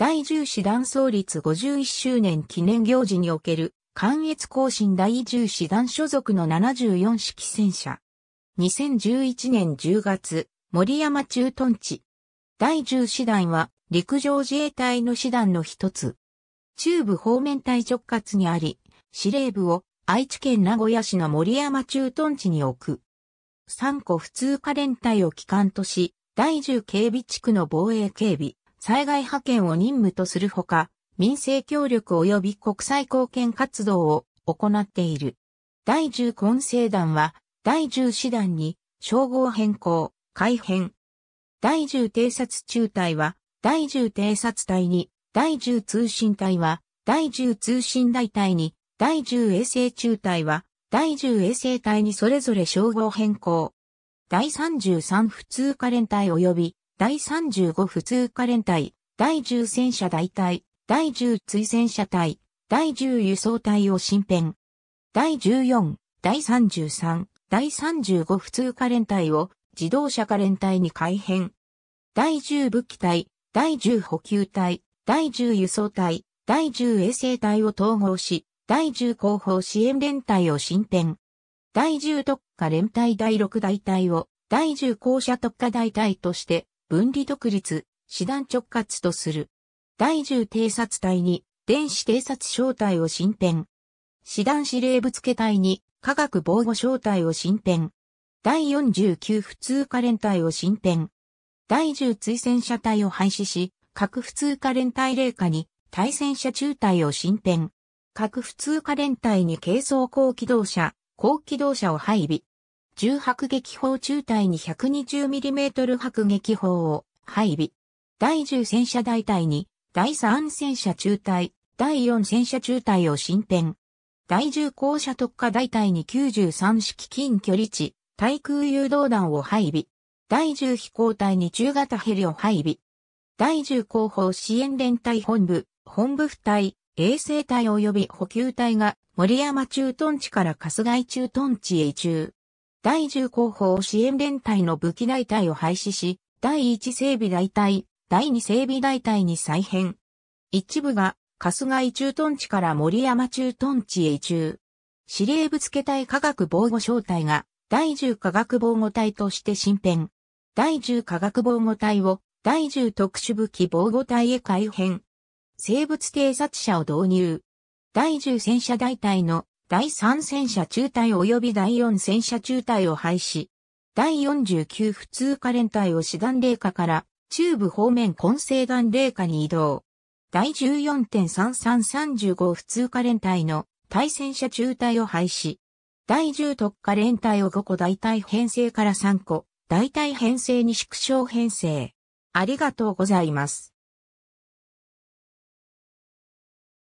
第10師団創立51周年記念行事における、関越行進第10師団所属の74式戦車。2011年10月、森山駐屯地。第10師団は、陸上自衛隊の師団の一つ。中部方面隊直轄にあり、司令部を愛知県名古屋市の森山駐屯地に置く。3個普通科連隊を機関とし、第10警備地区の防衛警備、災害派遣を任務とするほか、民生協力及び国際貢献活動を行っている。第10混成団は、第10師団に、称号変更、改編。第10偵察中隊は、第10偵察隊に、第10通信隊は、第10通信大隊に、第10衛星中隊は、第10衛星隊にそれぞれ称号変更。第33普通科連隊及び第35普通科連隊、第10戦車大隊、第10追戦車隊、第10輸送隊を新編。第14、第33、第35普通科連隊を自動車科連隊に改編。第10武器隊、第10補給隊、第10輸送隊、第10衛星隊を統合し、第10広報支援連隊を新編。第10特化連隊第6大隊を第10校舎特化大隊として分離独立、師団直轄とする。第10偵察隊に、電子偵察小隊を進展。師団司令部付隊に、科学防護小隊を進展。第49普通科連隊を進展。第10追戦車隊を廃止し、核普通科連隊霊下に、対戦車中隊を進展。核普通科連隊に軽装高機動車、高機動車を配備。重迫撃砲中隊に 120mm 迫撃砲を配備。第10戦車大隊に、第3戦車中隊、第4戦車中隊を進展。第10校舎特化大隊に93式近距離地、対空誘導弾を配備。第10飛行隊に中型ヘリを配備。第10広報支援連隊本部、本部付隊、衛星隊及び補給隊が森山駐屯地から春日井駐屯地へ移住。第10広報支援連隊の武器大隊を廃止し、第1整備大隊、第2整備大隊に再編。一部が、春日井駐屯地から森山駐屯地へ移住。司令部付隊科学防護小隊が、第10科学防護隊として新編。第10科学防護隊を、第10特殊武器防護隊へ改編。生物偵察者を導入。第10戦車大隊の第3戦車中隊及び第4戦車中隊を廃止。第49普通科連隊を師団霊下から中部方面混成団霊下に移動。第14.3335普通科連隊の対戦車中隊を廃止。第10特科連隊を5個大隊編成から3個、大隊編成に縮小編成。ありがとうございます。